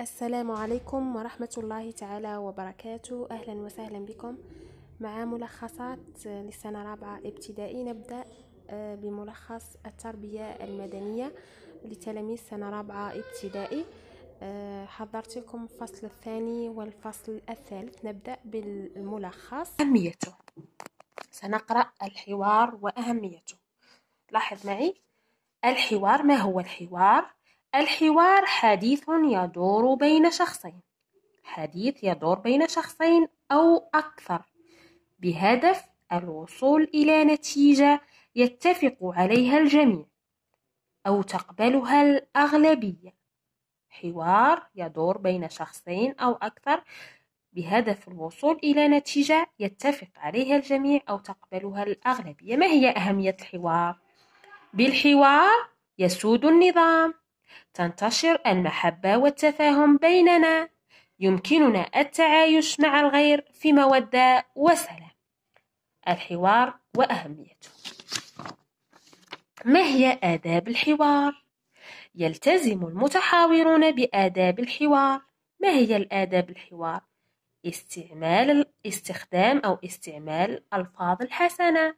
السلام عليكم ورحمة الله تعالى وبركاته أهلا وسهلا بكم مع ملخصات للسنة الرابعة ابتدائي نبدأ آه، بملخص التربية المدنية لتلاميذ سنة رابعة ابتدائي آه، حضرت لكم الفصل الثاني والفصل الثالث نبدأ بالملخص أهميته سنقرأ الحوار وأهميته لاحظ معي الحوار ما هو الحوار الحوار حديث يدور بين شخصين حديث يدور بين شخصين أو أكثر بهدف الوصول إلى نتيجة يتفق عليها الجميع أو تقبلها الأغلبية حوار يدور بين شخصين أو أكثر بهدف الوصول إلى نتيجة يتفق عليها الجميع أو تقبلها الأغلبية ما هي أهمية الحوار؟ بالحوار يسود النظام تنتشر المحبة والتفاهم بيننا. يمكننا التعايش مع الغير في مودة وسلام. الحوار وأهميته. ما هي آداب الحوار؟ يلتزم المتحاورون بآداب الحوار. ما هي الآداب الحوار؟ استعمال استخدام أو استعمال الألفاظ الحسنة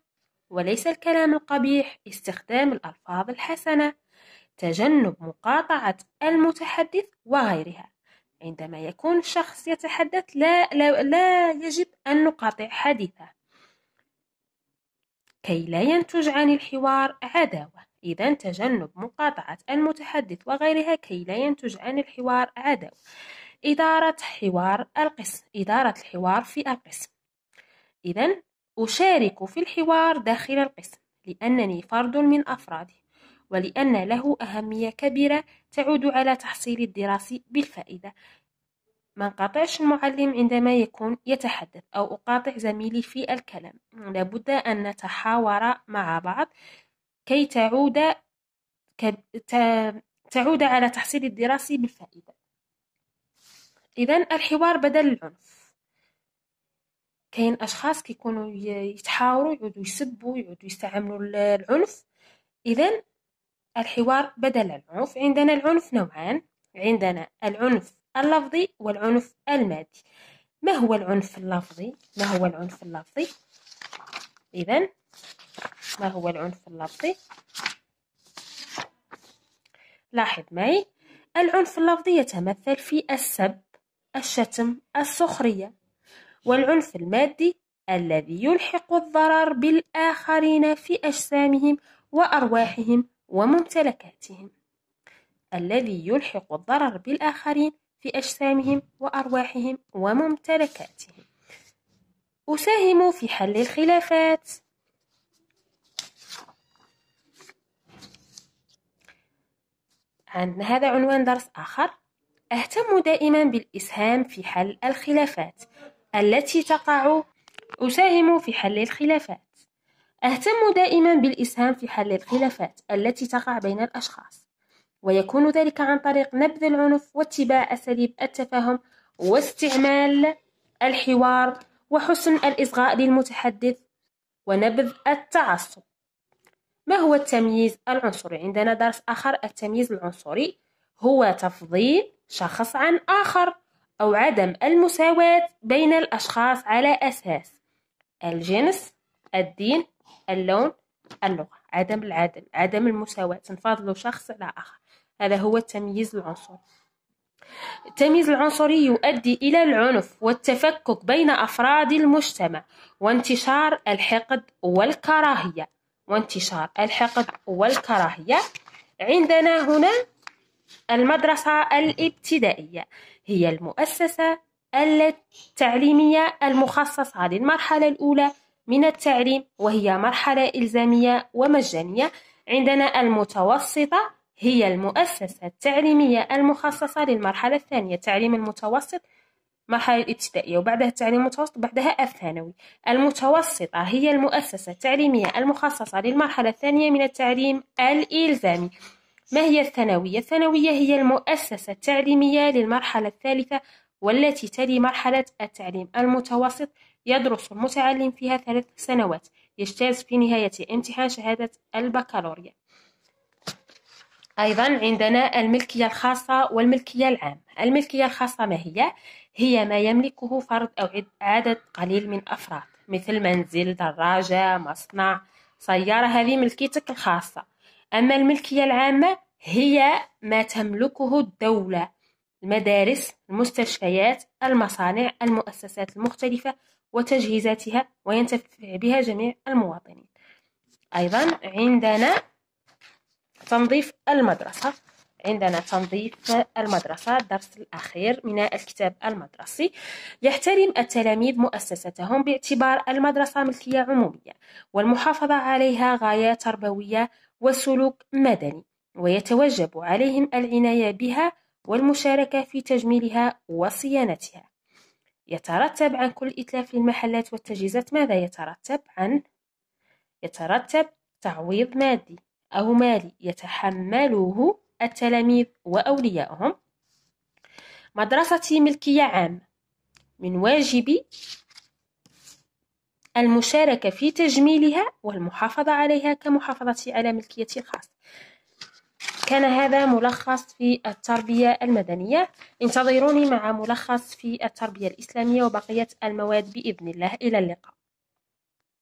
وليس الكلام القبيح استخدام الألفاظ الحسنة تجنب مقاطعة المتحدث وغيرها عندما يكون الشخص يتحدث لا, لا, لا يجب أن نقاطع حديثه كي لا ينتج عن الحوار عداوة إذا تجنب مقاطعة المتحدث وغيرها كي لا ينتج عن الحوار عداوة إدارة حوار القسم إدارة الحوار في القسم إذا أشارك في الحوار داخل القسم لأنني فرد من أفراده ولأن له أهمية كبيرة تعود على تحصيل الدراسة بالفائدة ما انقطعش المعلم عندما يكون يتحدث أو أقاطع زميلي في الكلام لابد أن نتحاور مع بعض كي تعود ك... ت... تعود على تحصيل الدراسة بالفائدة إذا الحوار بدل العنف كاين أشخاص كيكونوا يتحاوروا يعودوا يسبوا يعودوا يستعملوا العنف إذا الحوار بدل العنف عندنا العنف نوعان عندنا العنف اللفظي والعنف المادي ما هو العنف اللفظي ما هو العنف اللفظي اذا ما هو العنف اللفظي لاحظ معي العنف اللفظي يتمثل في السب الشتم السخريه والعنف المادي الذي يلحق الضرر بالآخرين في أجسامهم وأرواحهم وممتلكاتهم الذي يلحق الضرر بالآخرين في أجسامهم وأرواحهم وممتلكاتهم أساهم في حل الخلافات عن هذا عنوان درس آخر أهتم دائما بالإسهام في حل الخلافات التي تقع أساهم في حل الخلافات أهتم دائما بالإسهام في حل الخلافات التي تقع بين الأشخاص ويكون ذلك عن طريق نبذ العنف واتباع أساليب التفاهم واستعمال الحوار وحسن الإصغاء للمتحدث ونبذ التعصب ما هو التمييز العنصري؟ عندنا درس آخر التمييز العنصري هو تفضيل شخص عن آخر أو عدم المساواة بين الأشخاص على أساس الجنس الدين اللون اللغة عدم العدل عدم المساواة تنفضل شخص على آخر هذا هو التمييز العنصري التمييز العنصري يؤدي إلى العنف والتفكك بين أفراد المجتمع وانتشار الحقد والكراهية وانتشار الحقد والكراهية عندنا هنا المدرسة الابتدائية هي المؤسسة التعليمية المخصصة للمرحلة الأولى من التعليم وهي مرحلة إلزامية ومجانية عندنا المتوسطة هي المؤسسة التعليمية المخصصة للمرحلة الثانية التعليم المتوسط مرحلة الابتدائية وبعدها التعليم المتوسط بعدها الثانوي المتوسطة هي المؤسسة التعليمية المخصصة للمرحلة الثانية من التعليم الإلزامي ما هي الثانوية؟ الثانوية هي المؤسسة التعليمية للمرحلة الثالثة والتي تلي مرحلة التعليم المتوسط يدرس المتعلم فيها ثلاث سنوات يجتاز في نهاية الامتحان شهادة البكالوريا أيضا عندنا الملكية الخاصة والملكية العامة الملكية الخاصة ما هي؟ هي ما يملكه فرد أو عدد قليل من أفراد مثل منزل دراجة مصنع سيارة هذه ملكيتك الخاصة أما الملكية العامة هي ما تملكه الدولة المدارس المستشفيات المصانع المؤسسات المختلفة وتجهيزاتها وينتفع بها جميع المواطنين أيضا عندنا تنظيف المدرسة عندنا تنظيف المدرسة الدرس الأخير من الكتاب المدرسي يحترم التلاميذ مؤسستهم باعتبار المدرسة ملكية عمومية والمحافظة عليها غاية تربوية وسلوك مدني ويتوجب عليهم العناية بها والمشاركة في تجميلها وصيانتها يترتب عن كل إتلاف المحلات والتجهيزات ماذا يترتب عن يترتب تعويض مادي أو مالي يتحمله التلاميذ وأولياؤهم مدرسة ملكية عام من واجب المشاركة في تجميلها والمحافظة عليها كمحافظة على ملكيتي الخاصة كان هذا ملخص في التربية المدنية انتظروني مع ملخص في التربية الإسلامية وبقية المواد بإذن الله إلى اللقاء